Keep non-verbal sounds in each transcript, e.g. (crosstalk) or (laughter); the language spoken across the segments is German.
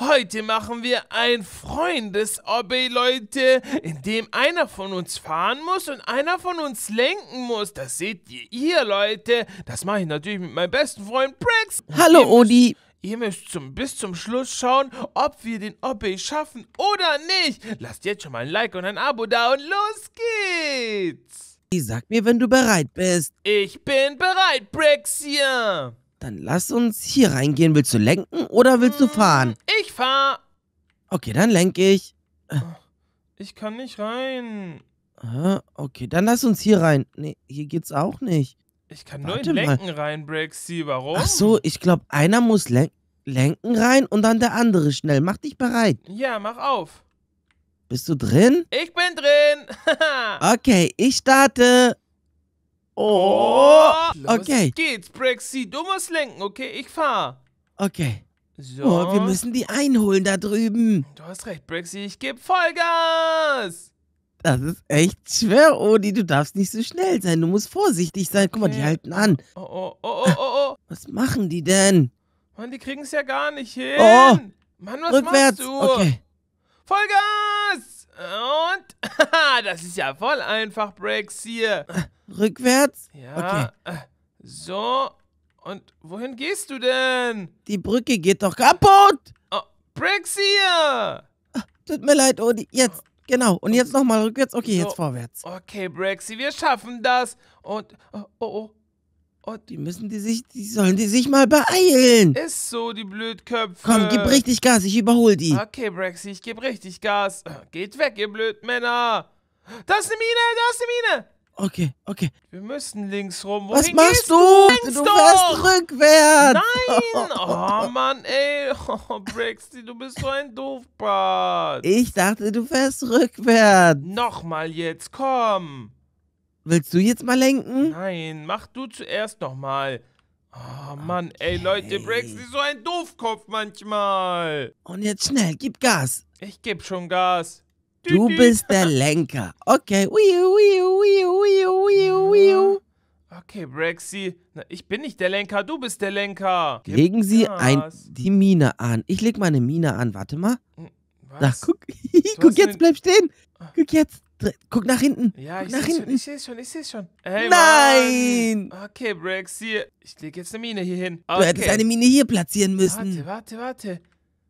Heute machen wir ein Freundes-Obby, Leute, in dem einer von uns fahren muss und einer von uns lenken muss. Das seht ihr, ihr Leute. Das mache ich natürlich mit meinem besten Freund Brax. Hallo, Odi. Ihr müsst zum, bis zum Schluss schauen, ob wir den Obby schaffen oder nicht. Lasst jetzt schon mal ein Like und ein Abo da und los geht's. Sag mir, wenn du bereit bist. Ich bin bereit, Brexia. Dann lass uns hier reingehen. Willst du lenken oder willst du mm, fahren? Ich fahr. Okay, dann lenke ich. Oh, ich kann nicht rein. Okay, dann lass uns hier rein. Nee, hier geht's auch nicht. Ich kann Warte nur in Lenken mal. rein, Brexy. Warum? Ach so, ich glaube, einer muss len lenken rein und dann der andere schnell. Mach dich bereit. Ja, mach auf. Bist du drin? Ich bin drin. (laughs) okay, ich starte. Oh! Los okay. geht's, Brexy. Du musst lenken, okay? Ich fahr. Okay. So. Oh, wir müssen die einholen da drüben. Du hast recht, Brexy. Ich geb Vollgas. Das ist echt schwer, Odi. Du darfst nicht so schnell sein. Du musst vorsichtig sein. Okay. Guck mal, die halten an. Oh, oh, oh, oh, oh. oh. (laughs) Was machen die denn? Mann, die kriegen es ja gar nicht hin. Oh. Mann, was Rückwärts. machst du? Okay. Vollgas! Und? (laughs) das ist ja voll einfach, Brexy. hier. Rückwärts? Ja. Okay. So. Und wohin gehst du denn? Die Brücke geht doch kaputt! Oh, Brexia! Ah, tut mir leid, Odi. Jetzt, genau. Und jetzt nochmal rückwärts. Okay, so. jetzt vorwärts. Okay, Brexy, wir schaffen das. Und, oh, oh. Oh, die müssen die sich, die sollen die sich mal beeilen. Ist so, die Blödköpfe. Komm, gib richtig Gas, ich überhole die. Okay, Brexy, ich geb richtig Gas. Geht weg, ihr Blödmänner. Das ist eine Mine, das ist eine Mine. Okay, okay. Wir müssen links rum. Wohin Was machst du? Du, du fährst rückwärts. Nein. (laughs) Oh Mann, ey. Oh, Brixty, du bist so ein Doofbart. Ich dachte, du fährst rückwärts. Nochmal jetzt, komm. Willst du jetzt mal lenken? Nein, mach du zuerst nochmal. Oh Mann, okay. ey Leute, Brixty so ein Doofkopf manchmal. Und jetzt schnell, gib Gas. Ich geb schon Gas. Du bist der Lenker. Okay. Ah. Okay, Braxy. Ich bin nicht der Lenker, du bist der Lenker. Gib Legen Sie ein, die Mine an. Ich leg meine Mine an. Warte mal. Hm, was? Na, guck. (laughs) guck jetzt, bleib stehen. Ah. Guck jetzt. Guck nach hinten. Ja, ich sehe schon, ich sehe schon, ich sehe schon. Hey, Nein! Mann. Okay, Braxy. Ich leg jetzt eine Mine hier hin. Okay. Du hättest eine Mine hier platzieren müssen. Warte, warte, warte.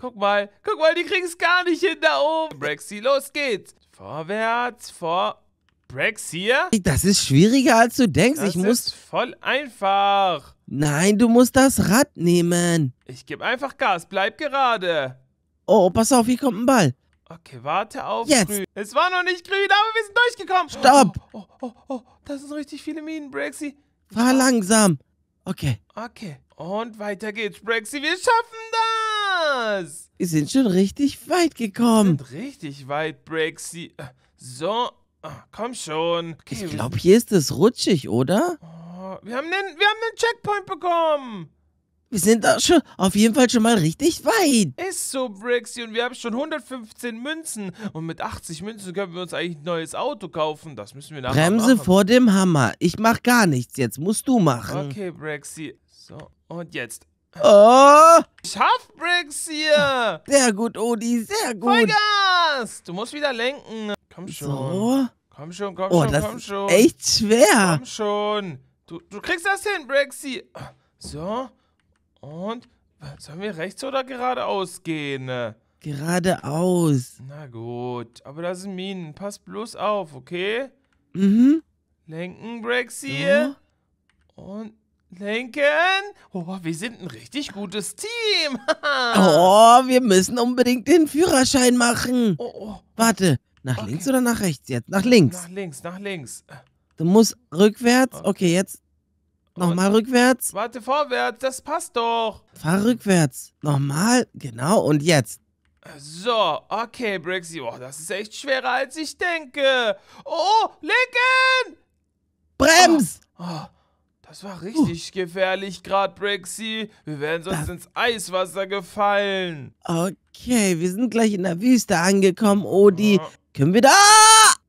Guck mal, guck mal, die kriegen es gar nicht hin da oben. Brexy, los geht's. Vorwärts, vor... Brax hier? Das ist schwieriger, als du denkst. Das ich muss... ist voll einfach. Nein, du musst das Rad nehmen. Ich gebe einfach Gas. Bleib gerade. Oh, pass auf, hier kommt ein Ball. Okay, warte auf Jetzt. grün. Es war noch nicht grün, aber wir sind durchgekommen. Stopp. Oh, oh, oh, oh, oh das sind richtig viele Minen, Brexy. Fahr langsam. Okay. Okay. Und weiter geht's, Brexy. Wir schaffen das was? Wir sind schon richtig weit gekommen. Wir sind richtig weit, Brexy. Äh, so, äh, komm schon. Okay, ich glaube, hier ist es rutschig, oder? Oh, wir, haben einen, wir haben den Checkpoint bekommen. Wir sind da schon auf jeden Fall schon mal richtig weit. Ist so, Brixie. Und wir haben schon 115 Münzen. Und mit 80 Münzen können wir uns eigentlich ein neues Auto kaufen. Das müssen wir nachher Bremse machen. vor dem Hammer. Ich mach gar nichts. Jetzt musst du machen. Okay, Brixie. So, und jetzt. Oh! Ich Schaffbricks hier! Sehr gut, Odi, sehr gut! Vollgas! Du musst wieder lenken. Komm schon. So. Komm schon, komm oh, schon, das komm schon. Ist echt schwer. Komm schon. Du, du kriegst das hin, Brexy. So. Und sollen wir rechts oder geradeaus gehen? Geradeaus. Na gut, aber da sind Minen. Pass bloß auf, okay? Mhm. Lenken, Brexy. So. Und Lincoln? Oh, wir sind ein richtig gutes Team. (laughs) oh, wir müssen unbedingt den Führerschein machen. Oh, oh. Warte, nach okay. links oder nach rechts jetzt? Nach links. Nach links, nach links. Du musst rückwärts. Okay, jetzt oh, Nochmal rückwärts. Warte, vorwärts, das passt doch. Fahr rückwärts. Nochmal, genau, und jetzt. So, okay, Brixie. Oh, das ist echt schwerer, als ich denke. Oh, Lincoln! Brems! Oh, oh. Das war richtig uh. gefährlich gerade, Brixie. Wir wären sonst das ins Eiswasser gefallen. Okay, wir sind gleich in der Wüste angekommen, Odi. Oh. Können wir da...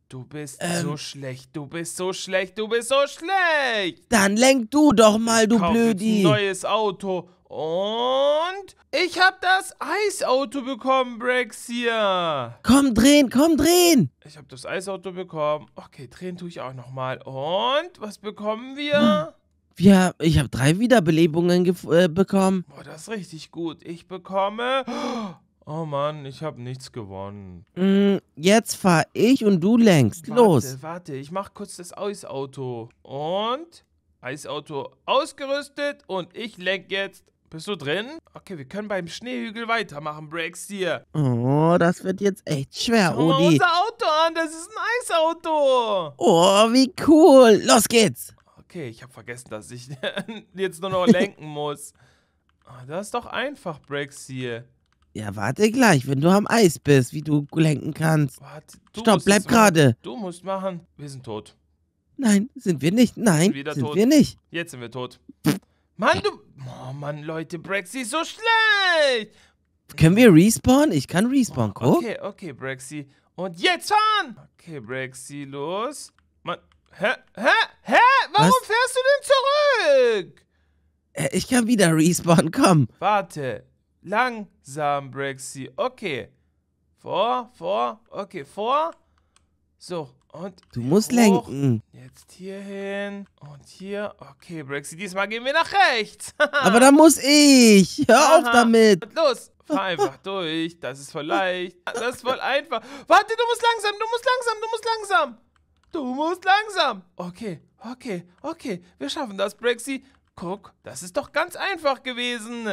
Du bist ähm, so schlecht, du bist so schlecht, du bist so schlecht. Dann lenk du doch mal, du Kauf Blödi. Ein neues Auto. Und ich hab das Eisauto bekommen, Brexia. Komm drehen, komm drehen. Ich hab das Eisauto bekommen. Okay, drehen tue ich auch nochmal. Und was bekommen wir? Hm. Wir, ich habe drei Wiederbelebungen äh, bekommen. Boah, das ist richtig gut. Ich bekomme. (gasps) Oh Mann, ich habe nichts gewonnen. Mm, jetzt fahre ich und du längst. Los. Warte, warte, ich mache kurz das Eisauto. Und Eisauto ausgerüstet und ich lenk jetzt. Bist du drin? Okay, wir können beim Schneehügel weitermachen, Breaks Breakstier. Oh, das wird jetzt echt schwer, Schau Odi. Schau unser Auto an, das ist ein Eisauto. Oh, wie cool. Los geht's okay, ich habe vergessen, dass ich (laughs) jetzt nur noch lenken muss. Ah, das ist doch einfach, Brexie. Ja, warte gleich, wenn du am Eis bist, wie du lenken kannst. Warte, du Stopp, bleib gerade. Du musst machen. Wir sind tot. Nein, sind wir nicht. Nein, sind, sind wir nicht. Jetzt sind wir tot. Mann, du... Oh Mann, Leute, Brexy ist so schlecht. Können wir respawn? Ich kann respawn, oh, guck. Okay, okay, Brexy. Und jetzt fahren! Okay, Brexy, los. Mann, hä, hä? Hä? Warum Was? fährst du denn zurück? Äh, ich kann wieder respawnen, komm. Warte. Langsam, Brexy. Okay. Vor, vor, okay, vor. So, und. Du musst hoch. lenken. Jetzt hier hin und hier. Okay, Brexy, diesmal gehen wir nach rechts. (laughs) Aber da muss ich. Hör Aha. auf damit. los. Fahr einfach (laughs) durch. Das ist voll leicht. Das ist voll einfach. Warte, du musst langsam, du musst langsam, du musst langsam. Du musst langsam. Okay, okay, okay. Wir schaffen das, Brexy. Guck, das ist doch ganz einfach gewesen.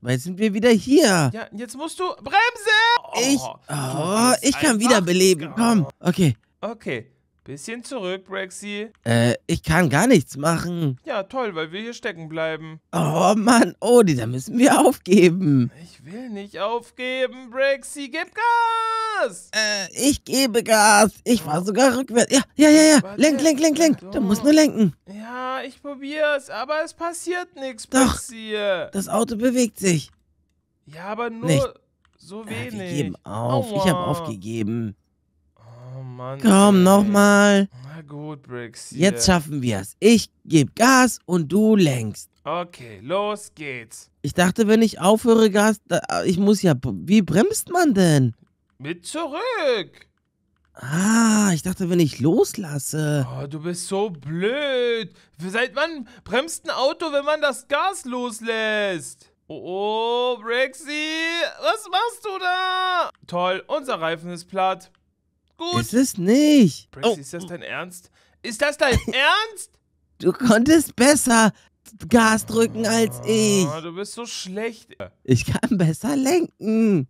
Weil sind wir wieder hier. Ja, jetzt musst du bremsen. Oh, oh, ich, oh, ich kann wiederbeleben. Komm. Okay. Okay. Bisschen zurück, Braxi. Äh, ich kann gar nichts machen. Ja, toll, weil wir hier stecken bleiben. Oh Mann, Odi, da müssen wir aufgeben. Ich will nicht aufgeben, Braxi, gib Gas! Äh, ich gebe Gas. Ich fahre sogar rückwärts. Ja, ja, ja, ja. Lenk, lenk, lenk, lenk. Du musst nur lenken. Ja, ich probier's, aber es passiert nichts, Braxi. Doch, das Auto bewegt sich. Ja, aber nur nicht. so äh, wenig. wir geben auf. Aua. Ich habe aufgegeben. Mann. Komm, nochmal. Na gut, Bricks. Hier. Jetzt schaffen wir es. Ich gebe Gas und du lenkst. Okay, los geht's. Ich dachte, wenn ich aufhöre, Gas. Da, ich muss ja. Wie bremst man denn? Mit zurück. Ah, ich dachte, wenn ich loslasse. Oh, du bist so blöd. Seit wann bremst ein Auto, wenn man das Gas loslässt? Oh, oh, Brexy, was machst du da? Toll, unser Reifen ist platt gut. Ist es nicht. Press, oh. ist das dein Ernst? Ist das dein (laughs) Ernst? Du konntest besser Gas drücken als ah, ich. du bist so schlecht. Ich kann besser lenken.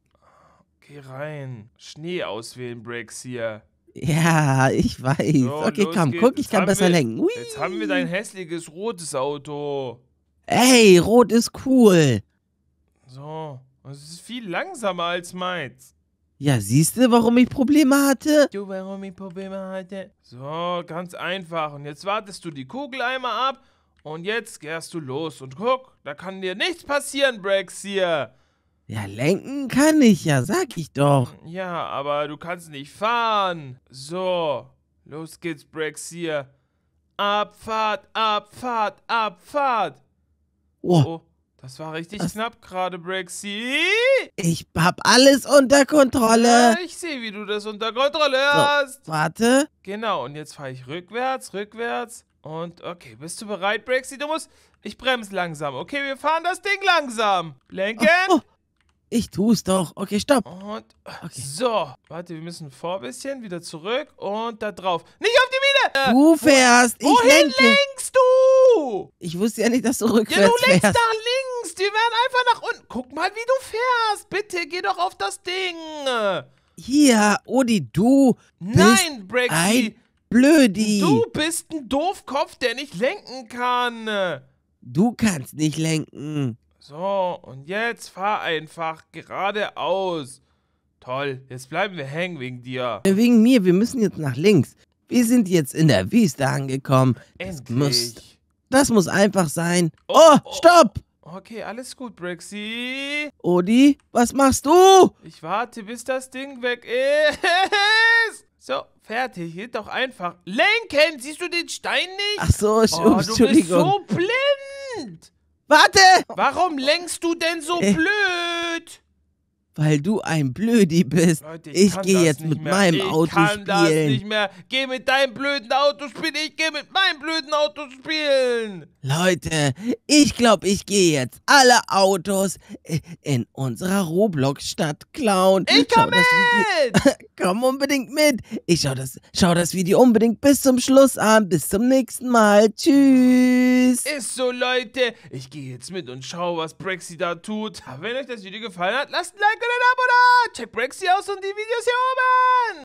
Geh rein. Schnee auswählen, Bricks hier. Ja, ich weiß. So, okay, komm, geht's. guck, ich jetzt kann besser wir, lenken. Ui. Jetzt haben wir dein hässliches rotes Auto. Ey, rot ist cool. So, es ist viel langsamer als meins. Ja, siehst du, warum ich Probleme hatte? Du, warum ich Probleme hatte? So, ganz einfach. Und jetzt wartest du die Kugel einmal ab und jetzt gehst du los. Und guck, da kann dir nichts passieren, Brax hier. Ja, lenken kann ich ja, sag ich doch. Ja, aber du kannst nicht fahren. So, los geht's, Brax hier. Abfahrt, Abfahrt, Abfahrt. Oh, oh. Das war richtig das knapp gerade, Brexy. Ich hab alles unter Kontrolle. Ja, ich sehe, wie du das unter Kontrolle so, hast. Warte. Genau, und jetzt fahre ich rückwärts, rückwärts. Und okay, bist du bereit, Brexy? Du musst. Ich bremse langsam. Okay, wir fahren das Ding langsam. Lenken. Oh, oh. Ich tu's doch. Okay, stopp. Und okay. so. Warte, wir müssen vor ein bisschen, wieder zurück und da drauf. Nicht auf die Mine! Äh, du fährst. Wo, ich wohin lenke. lenkst du? Ich wusste ja nicht, dass du rückwärts fährst. Ja, du lenkst fährst. da links. Dings, die werden einfach nach unten. Guck mal, wie du fährst. Bitte geh doch auf das Ding. Hier, Odi, du. Nein, Brexy. Ein Blödi. Du bist ein Doofkopf, der nicht lenken kann. Du kannst nicht lenken. So, und jetzt fahr einfach geradeaus. Toll, jetzt bleiben wir hängen wegen dir. Äh, wegen mir, wir müssen jetzt nach links. Wir sind jetzt in der Wüste angekommen. Endlich. Das muss, das muss einfach sein. Oh, oh, oh. stopp! Okay, alles gut, Brixie. Odi, was machst du? Ich warte, bis das Ding weg ist. So, fertig. Hier doch einfach. Lenken, siehst du den Stein nicht? Ach so, ich, oh, Entschuldigung. Du bist so blind. Warte! Warum lenkst du denn so äh. blöd? weil du ein Blödi bist. Leute, ich, ich gehe jetzt mit mehr. meinem ich Auto kann spielen. Das nicht mehr. Geh mit deinem blöden Auto spielen. Ich gehe mit meinem blöden Auto spielen. Leute, ich glaube, ich gehe jetzt alle Autos in unserer Roblox-Stadt klauen. Ich komme mit. (laughs) komm unbedingt mit. Ich schau das, schau das Video unbedingt bis zum Schluss an. Bis zum nächsten Mal. Tschüss. Ist so, Leute. Ich gehe jetzt mit und schau, was Brexy da tut. Wenn euch das Video gefallen hat, lasst ein Like und ein Abo da. Checkt Brexy aus und die Videos hier oben.